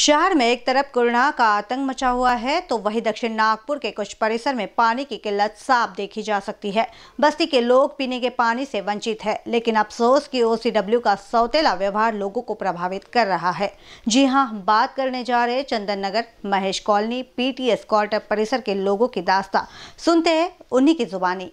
शहर में एक तरफ कोरोना का आतंक मचा हुआ है तो वहीं दक्षिण नागपुर के कुछ परिसर में पानी की किल्लत साफ देखी जा सकती है बस्ती के लोग पीने के पानी से वंचित है लेकिन अफसोस की ओसीडब्ल्यू का सौतेला व्यवहार लोगों को प्रभावित कर रहा है जी हां हम बात करने जा रहे Chandan Nagar Mahesh colony PTS quarter परिसर के लोगों की दास्ता सुनते हैं उन्हीं की जुबानी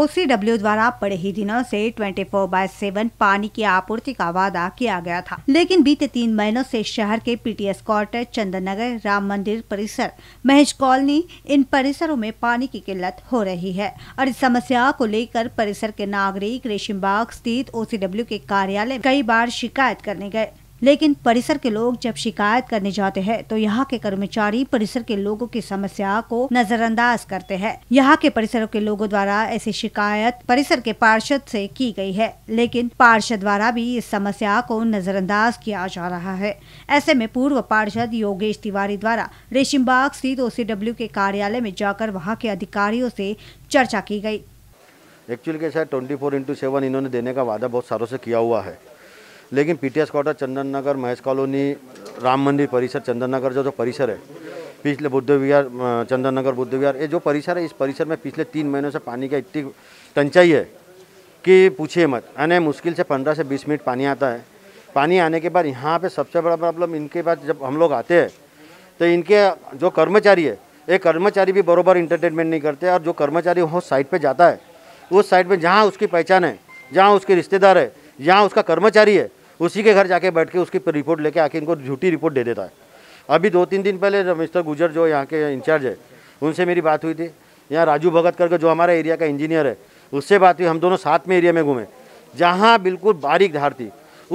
ओसीडब्ल्यू द्वारा बड़े ही दिनों से 24 फोर बाय सेवन पानी की आपूर्ति का वादा किया गया था लेकिन बीते तीन महीनों से शहर के पीटीएस क्वार्टर चंदन नगर राम मंदिर परिसर महेश कॉलोनी इन परिसरों में पानी की किल्लत हो रही है और इस समस्या को लेकर परिसर के नागरिक बाग स्थित ओसीडब्ल्यू के कार्यालय कई बार शिकायत करने गए लेकिन परिसर के लोग जब शिकायत करने जाते हैं तो यहाँ के कर्मचारी परिसर के लोगों की समस्या को नजरअंदाज करते हैं यहाँ के परिसरों के लोगों द्वारा ऐसी शिकायत परिसर के पार्षद से की गई है लेकिन पार्षद द्वारा भी इस समस्या को नजरअंदाज किया जा रहा है ऐसे में पूर्व पार्षद योगेश तिवारी द्वारा रेशिमबाग स्थित ओ के कार्यालय में जाकर वहाँ के अधिकारियों से चर्चा की गई एक्चुअली कैसा है ट्वेंटी फोर इंटू सेवन इन्होंने देने का वादा बहुत सालों से किया हुआ है लेकिन PTS quarter Chandan Nagar Mahesh colony Ram Mandir परिसर चंदन नगर जो जो परिसर है पिछले बुद्ध विहार चंदन नगर बुद्ध विहार ये जो परिसर है इस परिसर में पिछले तीन महीनों से पानी का इतनी टंचाई है कि पूछिए मत अने मुश्किल से पंद्रह से बीस मिनट पानी आता है पानी आने के बाद यहाँ पर सबसे बड़ा प्रॉब्लम इनके बाद जब हम लोग आते हैं तो इनके जो कर्मचारी है ये कर्मचारी भी बरोबर इंटरटेनमेंट नहीं करते और जो कर्मचारी हो साइड पे जाता है उस साइड में जहाँ उसकी पहचान है जहाँ उसके रिश्तेदार है जहाँ उसका कर्मचारी है उसी के घर जाके बैठ के उसकी रिपोर्ट लेके आके इनको झूठी रिपोर्ट दे देता है अभी दो तीन दिन पहले मिस्टर गुजर जो यहाँ के इंचार्ज है उनसे मेरी बात हुई थी यहाँ राजू भगत करके जो हमारा एरिया का इंजीनियर है उससे बात हुई हम दोनों साथ में एरिया में घूमे जहाँ बिल्कुल बारीक धार थी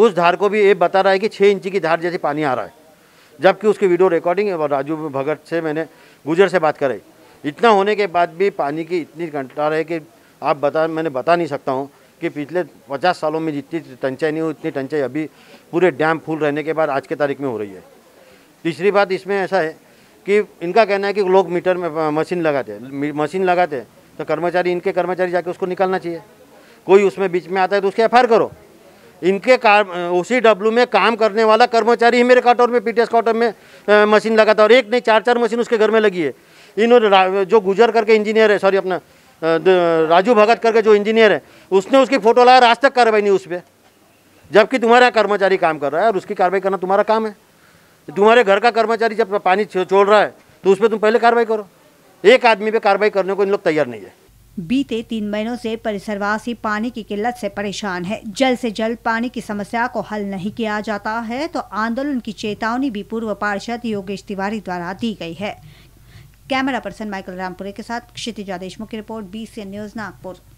उस धार को भी ये बता रहा है कि छः इंची की धार जैसे पानी आ रहा है जबकि उसकी वीडियो रिकॉर्डिंग और राजू भगत से मैंने गुजर से बात कराई इतना होने के बाद भी पानी की इतनी घंटा रहे कि आप बता मैंने बता नहीं सकता हूँ कि पिछले पचास सालों में जितनी टंचाई नहीं हुई उतनी टंचाई अभी पूरे डैम फुल रहने के बाद आज के तारीख में हो रही है तीसरी बात इसमें ऐसा है कि इनका कहना है कि लोग मीटर में मशीन लगाते हैं मशीन लगाते हैं तो कर्मचारी इनके कर्मचारी जाके उसको निकालना चाहिए कोई उसमें बीच में आता है तो उसके एफ करो इनके कार ओ सी डब्ल्यू में काम करने वाला कर्मचारी ही मेरे काउंटर में पीटीएस काउंटर में आ, मशीन लगाता है और एक नहीं चार चार मशीन उसके घर में लगी है इन्होंने जो गुजर करके इंजीनियर है सॉरी अपना राजू भगत करके जो इंजीनियर है उसने उसकी फ़ोटो लाया आज तक कार्रवाई नहीं उस पर जबकि तुम्हारा कर्मचारी काम कर रहा है और उसकी कार्रवाई करना तुम्हारा काम है तुम्हारे घर का कर्मचारी जब पानी छोड़ रहा है तो उस पर तुम पहले कार्रवाई करो एक आदमी पे कार्रवाई करने को इन लोग तैयार नहीं है बीते तीन महीनों से परिसरवासी पानी की किल्लत से परेशान है जल से जल पानी की समस्या को हल नहीं किया जाता है तो आंदोलन की चेतावनी भी पूर्व पार्षद योगेश तिवारी द्वारा दी गई है कैमरा पर्सन माइकल रामपुरे के साथ क्षितिजा देशमुख की रिपोर्ट बी न्यूज नागपुर